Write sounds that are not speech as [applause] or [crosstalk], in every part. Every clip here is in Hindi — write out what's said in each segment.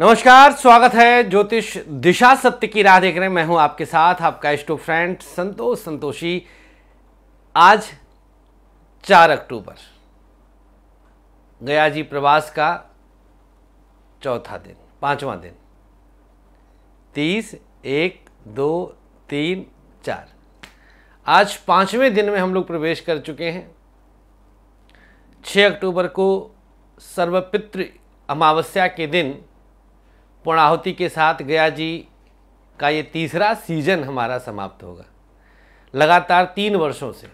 नमस्कार स्वागत है ज्योतिष दिशा सत्य की राह देख रहे हैं मैं हूं आपके साथ आपका स्टो फ्रेंड संतोष संतोषी आज चार अक्टूबर गया जी प्रवास का चौथा दिन पांचवा दिन तीस एक दो तीन चार आज पांचवें दिन में हम लोग प्रवेश कर चुके हैं छ अक्टूबर को सर्वपित्र अमावस्या के दिन पूर्णाहुति के साथ गया जी का ये तीसरा सीजन हमारा समाप्त होगा लगातार तीन वर्षों से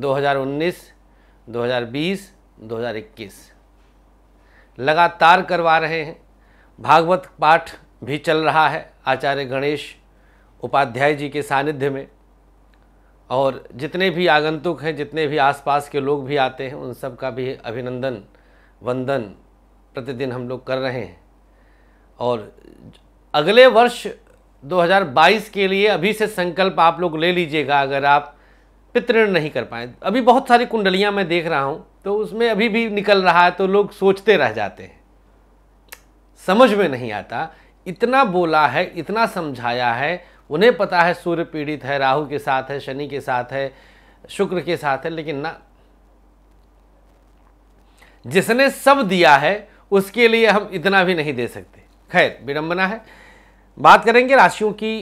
2019, 2020, 2021 लगातार करवा रहे हैं भागवत पाठ भी चल रहा है आचार्य गणेश उपाध्याय जी के सानिध्य में और जितने भी आगंतुक हैं जितने भी आसपास के लोग भी आते हैं उन सब का भी अभिनंदन वंदन प्रतिदिन हम लोग कर रहे हैं और अगले वर्ष 2022 के लिए अभी से संकल्प आप लोग ले लीजिएगा अगर आप पितृण नहीं कर पाए अभी बहुत सारी कुंडलियां मैं देख रहा हूं तो उसमें अभी भी निकल रहा है तो लोग सोचते रह जाते हैं समझ में नहीं आता इतना बोला है इतना समझाया है उन्हें पता है सूर्य पीड़ित है राहु के साथ है शनि के साथ है शुक्र के साथ है लेकिन ना जिसने सब दिया है उसके लिए हम इतना भी नहीं दे सकते खैर विडम्बना है बात करेंगे राशियों की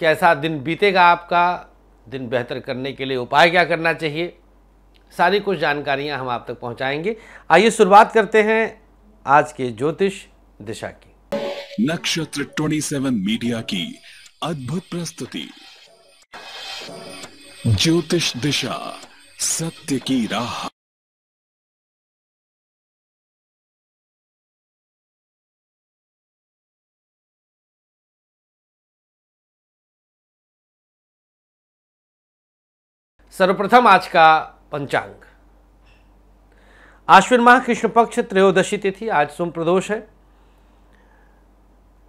कैसा दिन बीतेगा आपका दिन बेहतर करने के लिए उपाय क्या करना चाहिए सारी कुछ जानकारियां हम आप तक पहुंचाएंगे आइए शुरुआत करते हैं आज के ज्योतिष दिशा की नक्षत्र 27 मीडिया की अद्भुत प्रस्तुति ज्योतिष दिशा सत्य की राह सर्वप्रथम आज का पंचांग आश्विन माह कृष्ण पक्ष त्रयोदशी तिथि आज सोम प्रदोष है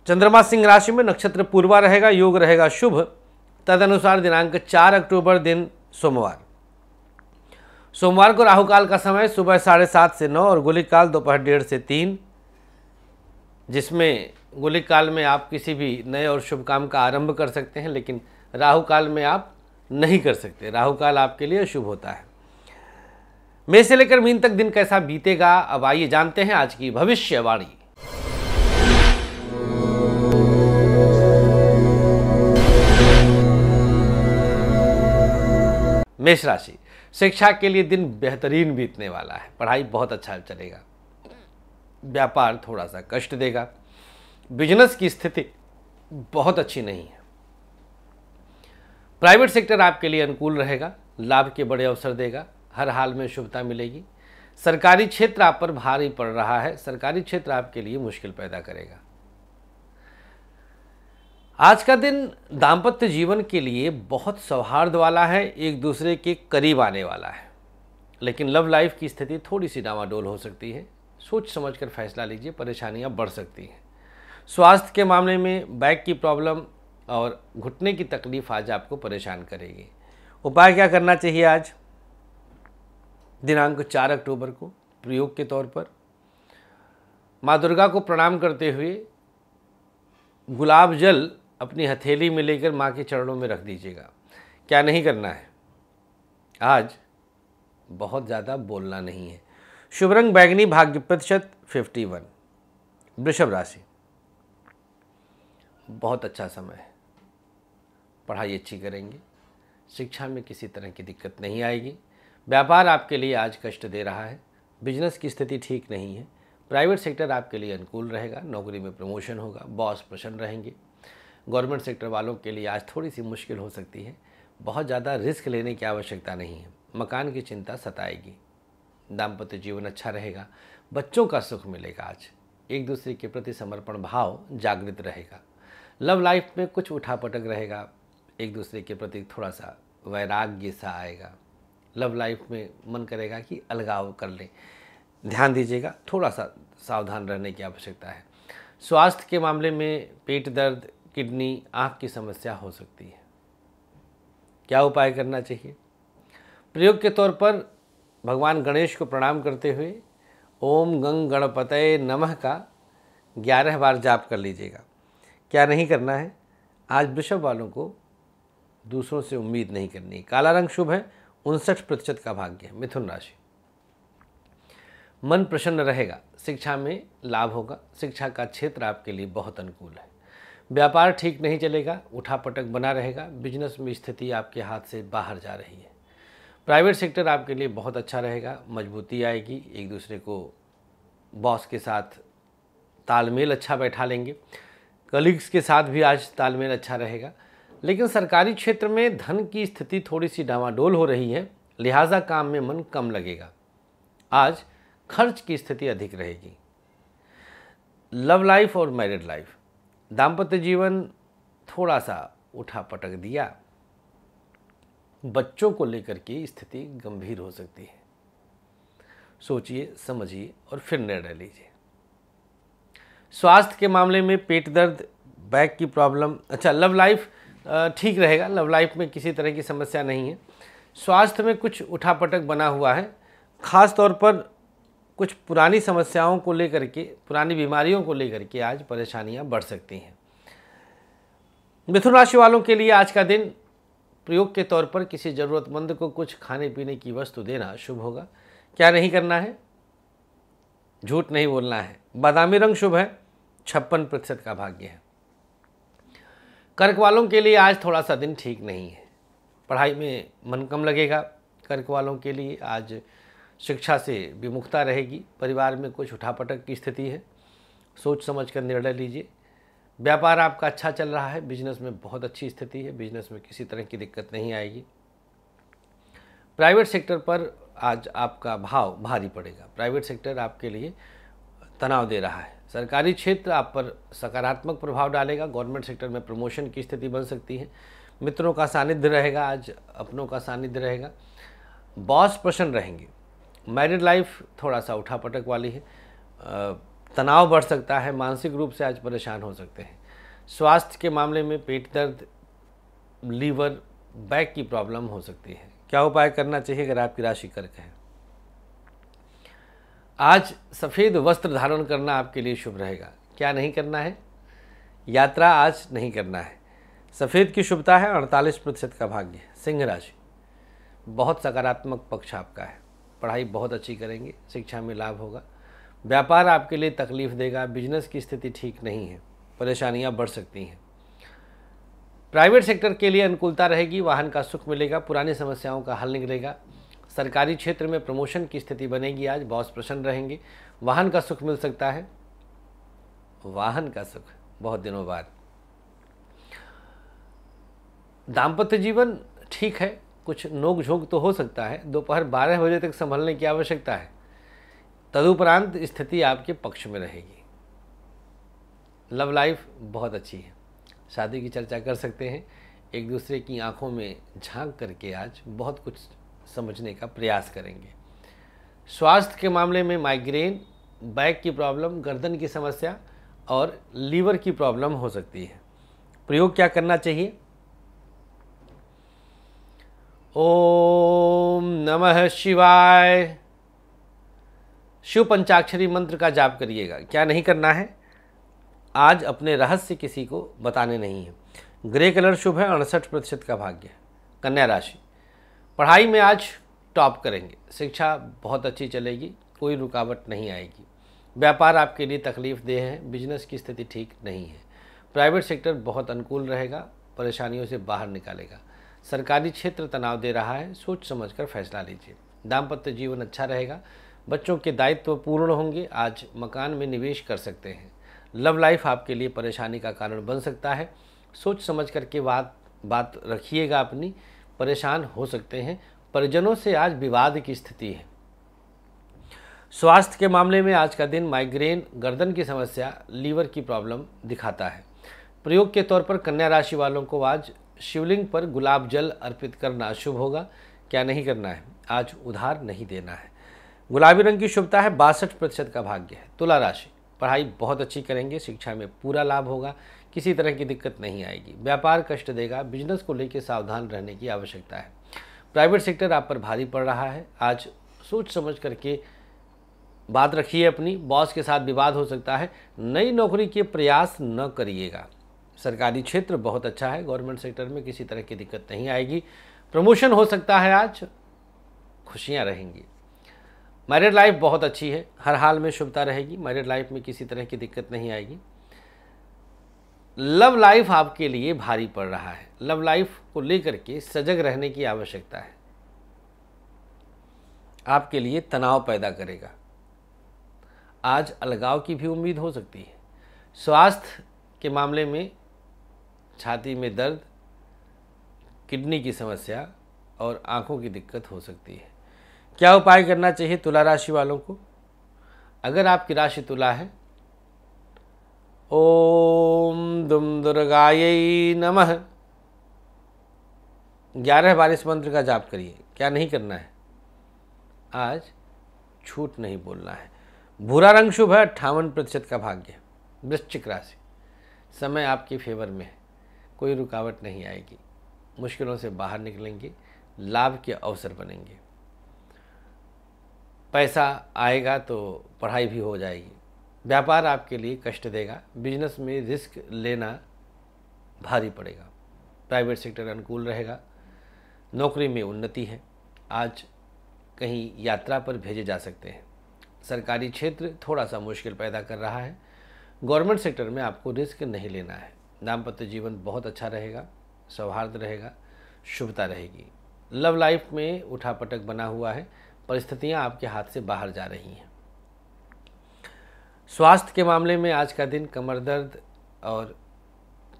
चंद्रमा सिंह राशि में नक्षत्र पूर्वा रहेगा योग रहेगा शुभ तदनुसार दिनांक चार अक्टूबर दिन सोमवार सोमवार को राहुकाल का समय सुबह साढ़े सात से नौ और गोली काल दोपहर डेढ़ से तीन जिसमें गोली काल में आप किसी भी नए और शुभ काम का आरंभ कर सकते हैं लेकिन राहु काल में आप नहीं कर सकते राहु काल आपके लिए शुभ होता है मेष से लेकर मीन तक दिन कैसा बीतेगा अब आइए जानते हैं आज की भविष्यवाणी मेष राशि शिक्षा के लिए दिन बेहतरीन बीतने वाला है पढ़ाई बहुत अच्छा चलेगा व्यापार थोड़ा सा कष्ट देगा बिजनेस की स्थिति बहुत अच्छी नहीं है प्राइवेट सेक्टर आपके लिए अनुकूल रहेगा लाभ के बड़े अवसर देगा हर हाल में शुभता मिलेगी सरकारी क्षेत्र आप पर भारी पड़ रहा है सरकारी क्षेत्र आपके लिए मुश्किल पैदा करेगा आज का दिन दाम्पत्य जीवन के लिए बहुत सौहार्द वाला है एक दूसरे के करीब आने वाला है लेकिन लव लाइफ की स्थिति थोड़ी सी डावाडोल हो सकती है सोच समझ कर फैसला लीजिए परेशानियाँ बढ़ सकती हैं स्वास्थ्य के मामले में बैक की प्रॉब्लम और घुटने की तकलीफ आज आपको परेशान करेगी उपाय क्या करना चाहिए आज दिनांक चार अक्टूबर को प्रयोग के तौर पर माँ दुर्गा को प्रणाम करते हुए गुलाब जल अपनी हथेली में लेकर माँ के चरणों में रख दीजिएगा क्या नहीं करना है आज बहुत ज़्यादा बोलना नहीं है शुभ रंग बैगनी भाग्य प्रतिशत फिफ्टी वन वृषभ राशि बहुत अच्छा समय है पढ़ाई अच्छी करेंगे शिक्षा में किसी तरह की दिक्कत नहीं आएगी व्यापार आपके लिए आज कष्ट दे रहा है बिजनेस की स्थिति ठीक नहीं है प्राइवेट सेक्टर आपके लिए अनुकूल रहेगा नौकरी में प्रमोशन होगा बॉस प्रसन्न रहेंगे गवर्नमेंट सेक्टर वालों के लिए आज थोड़ी सी मुश्किल हो सकती है बहुत ज़्यादा रिस्क लेने की आवश्यकता नहीं है मकान की चिंता सताएगी दाम्पत्य जीवन अच्छा रहेगा बच्चों का सुख मिलेगा आज एक दूसरे के प्रति समर्पण भाव जागृत रहेगा लव लाइफ में कुछ उठापटक रहेगा एक दूसरे के प्रति थोड़ा सा वैराग्य सा आएगा लव लाइफ में मन करेगा कि अलगाव कर लें ध्यान दीजिएगा थोड़ा सा सावधान रहने की आवश्यकता है स्वास्थ्य के मामले में पेट दर्द किडनी आँख की समस्या हो सकती है क्या उपाय करना चाहिए प्रयोग के तौर पर भगवान गणेश को प्रणाम करते हुए ओम गंग गणपतये नमः का ग्यारह बार जाप कर लीजिएगा क्या नहीं करना है आज वृषभ वालों को दूसरों से उम्मीद नहीं करनी काला रंग शुभ है उनसठ प्रतिशत का भाग्य है मिथुन राशि मन प्रसन्न रहेगा शिक्षा में लाभ होगा शिक्षा का क्षेत्र आपके लिए बहुत अनुकूल है व्यापार ठीक नहीं चलेगा उठापटक बना रहेगा बिजनेस में स्थिति आपके हाथ से बाहर जा रही है प्राइवेट सेक्टर आपके लिए बहुत अच्छा रहेगा मजबूती आएगी एक दूसरे को बॉस के साथ तालमेल अच्छा बैठा लेंगे कलीग्स के साथ भी आज तालमेल अच्छा रहेगा लेकिन सरकारी क्षेत्र में धन की स्थिति थोड़ी सी डावाडोल हो रही है लिहाजा काम में मन कम लगेगा आज खर्च की स्थिति अधिक रहेगी लव लाइफ और मैरिड लाइफ दाम्पत्य जीवन थोड़ा सा उठा पटक दिया बच्चों को लेकर की स्थिति गंभीर हो सकती है सोचिए समझिए और फिर निर्णय लीजिए स्वास्थ्य के मामले में पेट दर्द बैक की प्रॉब्लम अच्छा लव लाइफ ठीक रहेगा लव लाइफ में किसी तरह की समस्या नहीं है स्वास्थ्य में कुछ उठापटक बना हुआ है ख़ास तौर पर कुछ पुरानी समस्याओं को लेकर के पुरानी बीमारियों को लेकर के आज परेशानियां बढ़ सकती हैं मिथुन राशि वालों के लिए आज का दिन प्रयोग के तौर पर किसी ज़रूरतमंद को कुछ खाने पीने की वस्तु देना शुभ होगा क्या नहीं करना है झूठ नहीं बोलना है बादामी रंग शुभ है छप्पन प्रतिशत का भाग्य है कर्क वालों के लिए आज थोड़ा सा दिन ठीक नहीं है पढ़ाई में मन कम लगेगा कर्क वालों के लिए आज शिक्षा से विमुखता रहेगी परिवार में कुछ उठापटक की स्थिति है सोच समझ कर निर्णय लीजिए व्यापार आपका अच्छा चल रहा है बिजनेस में बहुत अच्छी स्थिति है बिजनेस में किसी तरह की दिक्कत नहीं आएगी प्राइवेट सेक्टर पर आज आपका भाव भारी पड़ेगा प्राइवेट सेक्टर आपके लिए तनाव दे रहा है सरकारी क्षेत्र आप पर सकारात्मक प्रभाव डालेगा गवर्नमेंट सेक्टर में प्रमोशन की स्थिति बन सकती है मित्रों का सानिध्य रहेगा आज अपनों का सानिध्य रहेगा बॉस प्रसन्न रहेंगे मैरिड लाइफ थोड़ा सा उठा पटक वाली है तनाव बढ़ सकता है मानसिक रूप से आज परेशान हो सकते हैं स्वास्थ्य के मामले में पेट दर्द लीवर बैक की प्रॉब्लम हो सकती है क्या उपाय करना चाहिए अगर आपकी राशि कर्क है आज सफ़ेद वस्त्र धारण करना आपके लिए शुभ रहेगा क्या नहीं करना है यात्रा आज नहीं करना है सफ़ेद की शुभता है अड़तालीस प्रतिशत का भाग्य सिंह राशि बहुत सकारात्मक पक्ष आपका है पढ़ाई बहुत अच्छी करेंगे शिक्षा में लाभ होगा व्यापार आपके लिए तकलीफ देगा बिजनेस की स्थिति ठीक नहीं है परेशानियाँ बढ़ सकती हैं प्राइवेट सेक्टर के लिए अनुकूलता रहेगी वाहन का सुख मिलेगा पुरानी समस्याओं का हल निकलेगा सरकारी क्षेत्र में प्रमोशन की स्थिति बनेगी आज बॉस प्रसन्न रहेंगे वाहन का सुख मिल सकता है वाहन का सुख बहुत दिनों बाद दाम्पत्य जीवन ठीक है कुछ नोक झोंक तो हो सकता है दोपहर बारह बजे तक संभलने की आवश्यकता है तदुपरांत स्थिति आपके पक्ष में रहेगी लव लाइफ बहुत अच्छी है शादी की चर्चा कर सकते हैं एक दूसरे की आंखों में झांक करके आज बहुत कुछ समझने का प्रयास करेंगे स्वास्थ्य के मामले में माइग्रेन बैक की प्रॉब्लम गर्दन की समस्या और लीवर की प्रॉब्लम हो सकती है प्रयोग क्या करना चाहिए ओम नमः शिवाय शिव पंचाक्षरी मंत्र का जाप करिएगा क्या नहीं करना है आज अपने रहस्य किसी को बताने नहीं है ग्रे कलर शुभ है अड़सठ प्रतिशत का भाग्य कन्या राशि पढ़ाई में आज टॉप करेंगे शिक्षा बहुत अच्छी चलेगी कोई रुकावट नहीं आएगी व्यापार आपके लिए तकलीफ देह है बिजनेस की स्थिति ठीक नहीं है प्राइवेट सेक्टर बहुत अनुकूल रहेगा परेशानियों से बाहर निकालेगा सरकारी क्षेत्र तनाव दे रहा है सोच समझकर फैसला लीजिए दाम्पत्य जीवन अच्छा रहेगा बच्चों के दायित्व पूर्ण होंगे आज मकान में निवेश कर सकते हैं लव लाइफ आपके लिए परेशानी का कारण बन सकता है सोच समझ करके बात बात रखिएगा अपनी परेशान हो सकते हैं परिजनों से आज विवाद की स्थिति है स्वास्थ्य के मामले में आज का दिन माइग्रेन गर्दन की समस्या लीवर की प्रॉब्लम दिखाता है प्रयोग के तौर पर कन्या राशि वालों को आज शिवलिंग पर गुलाब जल अर्पित करना शुभ होगा क्या नहीं करना है आज उधार नहीं देना है गुलाबी रंग की शुभता है बासठ प्रतिशत का भाग्य है तुला राशि पढ़ाई बहुत अच्छी करेंगे शिक्षा में पूरा लाभ होगा किसी तरह की दिक्कत नहीं आएगी व्यापार कष्ट देगा बिजनेस को लेकर सावधान रहने की आवश्यकता है प्राइवेट सेक्टर आप पर भारी पड़ रहा है आज सोच समझ करके बात रखिए अपनी बॉस के साथ विवाद हो सकता है नई नौकरी के प्रयास न करिएगा सरकारी क्षेत्र बहुत अच्छा है गवर्नमेंट सेक्टर में किसी तरह की दिक्कत नहीं आएगी प्रमोशन हो सकता है आज खुशियाँ रहेंगी मैरिड लाइफ बहुत अच्छी है हर हाल में शुभता रहेगी मैरिड लाइफ में किसी तरह की दिक्कत नहीं आएगी लव लाइफ आपके लिए भारी पड़ रहा है लव लाइफ को लेकर के सजग रहने की आवश्यकता है आपके लिए तनाव पैदा करेगा आज अलगाव की भी उम्मीद हो सकती है स्वास्थ्य के मामले में छाती में दर्द किडनी की समस्या और आंखों की दिक्कत हो सकती है क्या उपाय करना चाहिए तुला राशि वालों को अगर आपकी राशि तुला है ओम दुम दुर्गाय नम ग्यारह बार इस मंत्र का जाप करिए क्या नहीं करना है आज छूट नहीं बोलना है भूरा रंग शुभ है अट्ठावन प्रतिशत का भाग्य वृश्चिक राशि समय आपके फेवर में है कोई रुकावट नहीं आएगी मुश्किलों से बाहर निकलेंगे लाभ के अवसर बनेंगे पैसा आएगा तो पढ़ाई भी हो जाएगी व्यापार आपके लिए कष्ट देगा बिजनेस में रिस्क लेना भारी पड़ेगा प्राइवेट सेक्टर अनुकूल रहेगा नौकरी में उन्नति है आज कहीं यात्रा पर भेजे जा सकते हैं सरकारी क्षेत्र थोड़ा सा मुश्किल पैदा कर रहा है गवर्नमेंट सेक्टर में आपको रिस्क नहीं लेना है दाम्पत्य जीवन बहुत अच्छा रहेगा सौहार्द रहेगा शुभता रहेगी लव लाइफ में उठापटक बना हुआ है परिस्थितियाँ आपके हाथ से बाहर जा रही हैं स्वास्थ्य के मामले में आज का दिन कमर दर्द और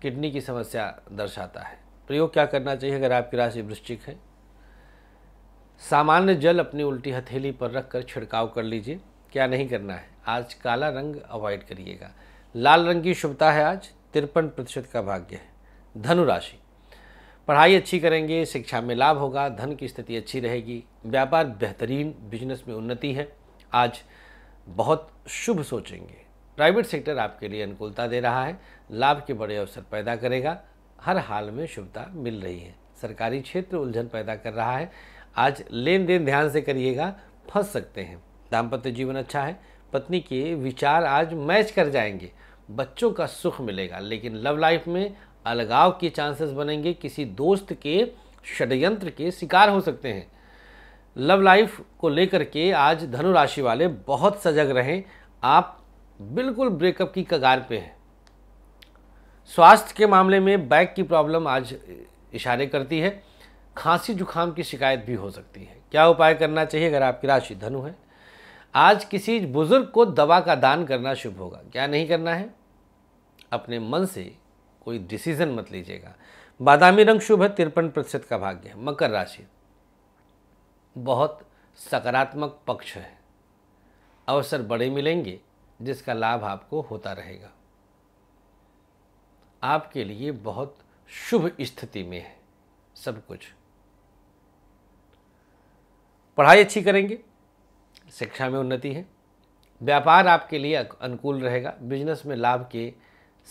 किडनी की समस्या दर्शाता है प्रयोग क्या करना चाहिए अगर आपकी राशि वृश्चिक है सामान्य जल अपनी उल्टी हथेली पर रखकर छिड़काव कर लीजिए क्या नहीं करना है आज काला रंग अवॉइड करिएगा लाल रंग की शुभता है आज तिरपन प्रतिशत का भाग्य है धनुराशि पढ़ाई अच्छी करेंगे शिक्षा में लाभ होगा धन की स्थिति अच्छी रहेगी व्यापार बेहतरीन बिजनेस में उन्नति है आज बहुत शुभ सोचेंगे प्राइवेट सेक्टर आपके लिए अनुकूलता दे रहा है लाभ के बड़े अवसर पैदा करेगा हर हाल में शुभता मिल रही है सरकारी क्षेत्र उलझन पैदा कर रहा है आज लेन देन ध्यान से करिएगा फंस सकते हैं दाम्पत्य जीवन अच्छा है पत्नी के विचार आज मैच कर जाएंगे बच्चों का सुख मिलेगा लेकिन लव लाइफ में अलगाव के चांसेस बनेंगे किसी दोस्त के षड्यंत्र के शिकार हो सकते हैं लव लाइफ को लेकर के आज धनु राशि वाले बहुत सजग रहें आप बिल्कुल ब्रेकअप की कगार पे हैं स्वास्थ्य के मामले में बैक की प्रॉब्लम आज इशारे करती है खांसी जुखाम की शिकायत भी हो सकती है क्या उपाय करना चाहिए अगर आपकी राशि धनु है आज किसी बुजुर्ग को दवा का दान करना शुभ होगा क्या नहीं करना है अपने मन से कोई डिसीजन मत लीजिएगा बादामी रंग शुभ है तिरपन प्रतिशत का भाग्य है मकर राशि बहुत सकारात्मक पक्ष है अवसर बड़े मिलेंगे जिसका लाभ आपको होता रहेगा आपके लिए बहुत शुभ स्थिति में है सब कुछ पढ़ाई अच्छी करेंगे शिक्षा में उन्नति है व्यापार आपके लिए अनुकूल रहेगा बिजनेस में लाभ के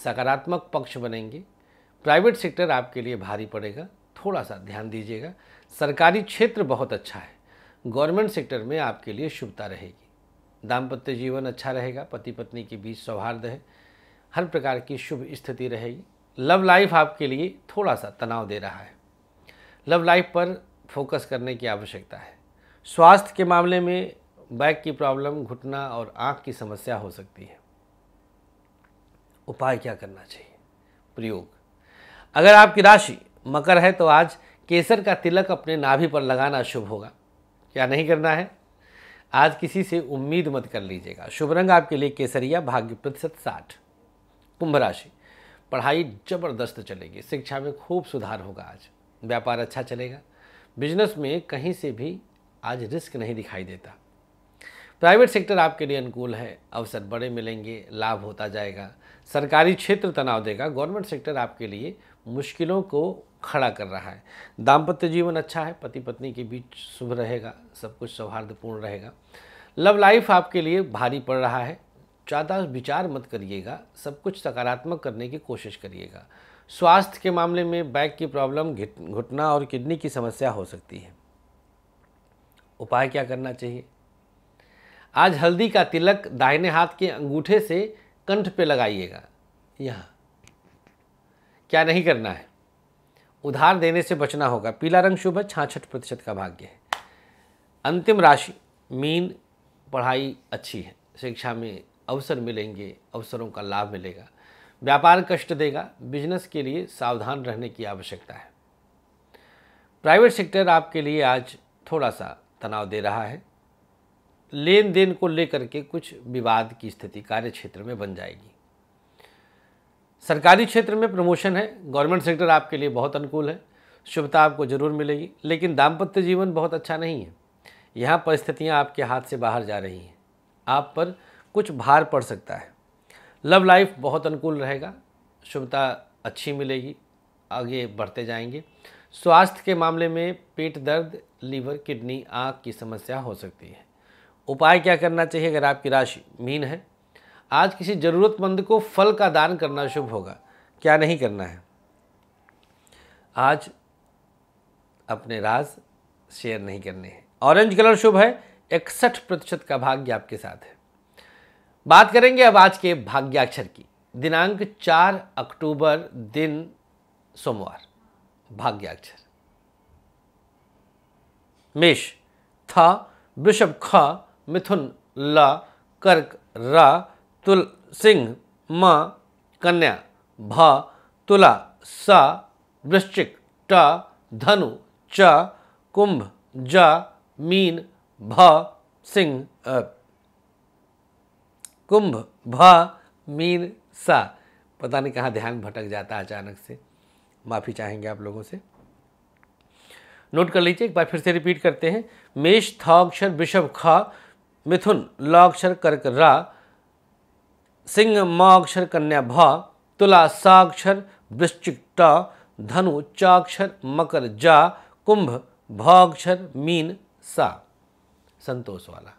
सकारात्मक पक्ष बनेंगे प्राइवेट सेक्टर आपके लिए भारी पड़ेगा थोड़ा सा ध्यान दीजिएगा सरकारी क्षेत्र बहुत अच्छा है गवर्नमेंट सेक्टर में आपके लिए शुभता रहेगी दाम्पत्य जीवन अच्छा रहेगा पति पत्नी के बीच सौहार्द है हर प्रकार की शुभ स्थिति रहेगी लव लाइफ आपके लिए थोड़ा सा तनाव दे रहा है लव लाइफ पर फोकस करने की आवश्यकता है स्वास्थ्य के मामले में बैक की प्रॉब्लम घुटना और आँख की समस्या हो सकती है उपाय क्या करना चाहिए प्रयोग अगर आपकी राशि मकर है तो आज केसर का तिलक अपने नाभि पर लगाना शुभ होगा क्या नहीं करना है आज किसी से उम्मीद मत कर लीजिएगा शुभ रंग आपके लिए केसरिया भाग्य प्रतिशत साठ कुंभ राशि पढ़ाई जबरदस्त चलेगी शिक्षा में खूब सुधार होगा आज व्यापार अच्छा चलेगा बिजनेस में कहीं से भी आज रिस्क नहीं दिखाई देता प्राइवेट सेक्टर आपके लिए अनुकूल है अवसर बड़े मिलेंगे लाभ होता जाएगा सरकारी क्षेत्र तनाव देगा गवर्नमेंट सेक्टर आपके लिए मुश्किलों को खड़ा कर रहा है दाम्पत्य जीवन अच्छा है पति पत्नी के बीच शुभ रहेगा सब कुछ सौहार्दपूर्ण रहेगा लव लाइफ आपके लिए भारी पड़ रहा है ज़्यादा विचार मत करिएगा सब कुछ सकारात्मक करने की कोशिश करिएगा स्वास्थ्य के मामले में बैक की प्रॉब्लम घुटना और किडनी की समस्या हो सकती है उपाय क्या करना चाहिए आज हल्दी का तिलक दाहिने हाथ के अंगूठे से कंठ पे लगाइएगा यहाँ क्या नहीं करना है उधार देने से बचना होगा पीला रंग शुभ है छाछठ प्रतिशत का भाग्य है अंतिम राशि मीन पढ़ाई अच्छी है शिक्षा में अवसर मिलेंगे अवसरों का लाभ मिलेगा व्यापार कष्ट देगा बिजनेस के लिए सावधान रहने की आवश्यकता है प्राइवेट सेक्टर आपके लिए आज थोड़ा सा तनाव दे रहा है लेन देन को लेकर के कुछ विवाद की स्थिति कार्य क्षेत्र में बन जाएगी सरकारी क्षेत्र में प्रमोशन है गवर्नमेंट सेक्टर आपके लिए बहुत अनुकूल है शुभता आपको जरूर मिलेगी लेकिन दाम्पत्य जीवन बहुत अच्छा नहीं है यहाँ परिस्थितियाँ आपके हाथ से बाहर जा रही हैं आप पर कुछ भार पड़ सकता है लव लाइफ बहुत अनुकूल रहेगा शुभता अच्छी मिलेगी आगे बढ़ते जाएंगे स्वास्थ्य के मामले में पेट दर्द लीवर किडनी आँख की समस्या हो सकती है उपाय क्या करना चाहिए अगर आपकी राशि मीन है आज किसी ज़रूरतमंद को फल का दान करना शुभ होगा क्या नहीं करना है आज अपने राज शेयर नहीं करने हैं ऑरेंज कलर शुभ है इकसठ प्रतिशत का भाग्य आपके साथ है बात करेंगे अब आज के भाग्याक्षर की दिनांक चार अक्टूबर दिन सोमवार भाग्याक्षर मेष थ वृषभ ख मिथुन ल कर्क र तुल सिंह म कन्या भ तुला स वृश्चिक ट धनु च कुंभ ज मीन भ सिंह कुंभ भ मीन सा पता नहीं कहाँ ध्यान भटक जाता है अचानक से माफ़ी चाहेंगे आप लोगों से नोट कर लीजिए एक बार फिर से रिपीट करते हैं मेष थाक्षर वृषभ ख मिथुन लाक्षर कर्क रा सिंह माक्षर कन्या भा तुला साक्षर वृश्चिक टा धनु चाक्षर मकर जा कुंभ भाक्षर मीन सा संतोष वाला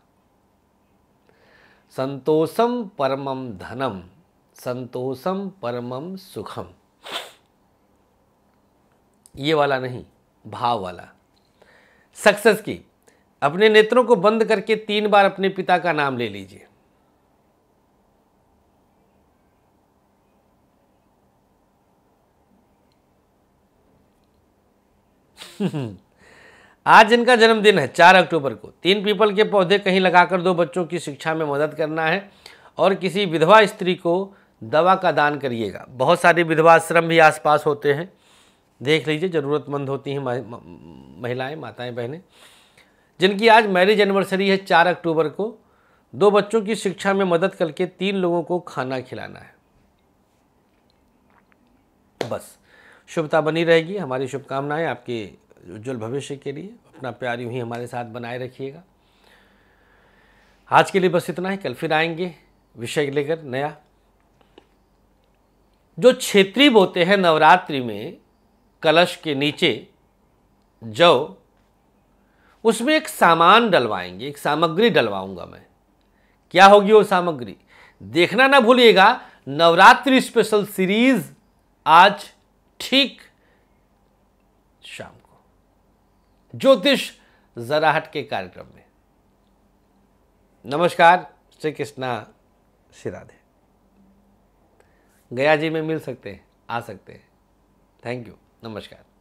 संतोषम परमम धनम संतोषम परमम सुखम ये वाला नहीं भाव वाला सक्सेस की अपने नेत्रों को बंद करके तीन बार अपने पिता का नाम ले लीजिए [laughs] आज इनका जन्मदिन है चार अक्टूबर को तीन पीपल के पौधे कहीं लगाकर दो बच्चों की शिक्षा में मदद करना है और किसी विधवा स्त्री को दवा का दान करिएगा बहुत सारे विधवाश्रम भी आसपास होते हैं देख लीजिए ज़रूरतमंद होती हैं महिलाएं माताएं बहनें जिनकी आज मैरिज एनिवर्सरी है चार अक्टूबर को दो बच्चों की शिक्षा में मदद करके तीन लोगों को खाना खिलाना है बस शुभता बनी रहेगी हमारी शुभकामनाएं आपके उज्जवल भविष्य के लिए अपना प्यार यूँ ही हमारे साथ बनाए रखिएगा आज के लिए बस इतना ही कल फिर आएंगे विषय लेकर नया जो क्षेत्रीय बोते हैं नवरात्रि में कलश के नीचे जौ उसमें एक सामान डलवाएंगे एक सामग्री डलवाऊंगा मैं क्या होगी वो सामग्री देखना ना भूलिएगा नवरात्रि स्पेशल सीरीज आज ठीक शाम को ज्योतिष जराहट के कार्यक्रम में नमस्कार श्री कृष्णा सिराधे गया जी में मिल सकते हैं आ सकते हैं थैंक यू नमस्कार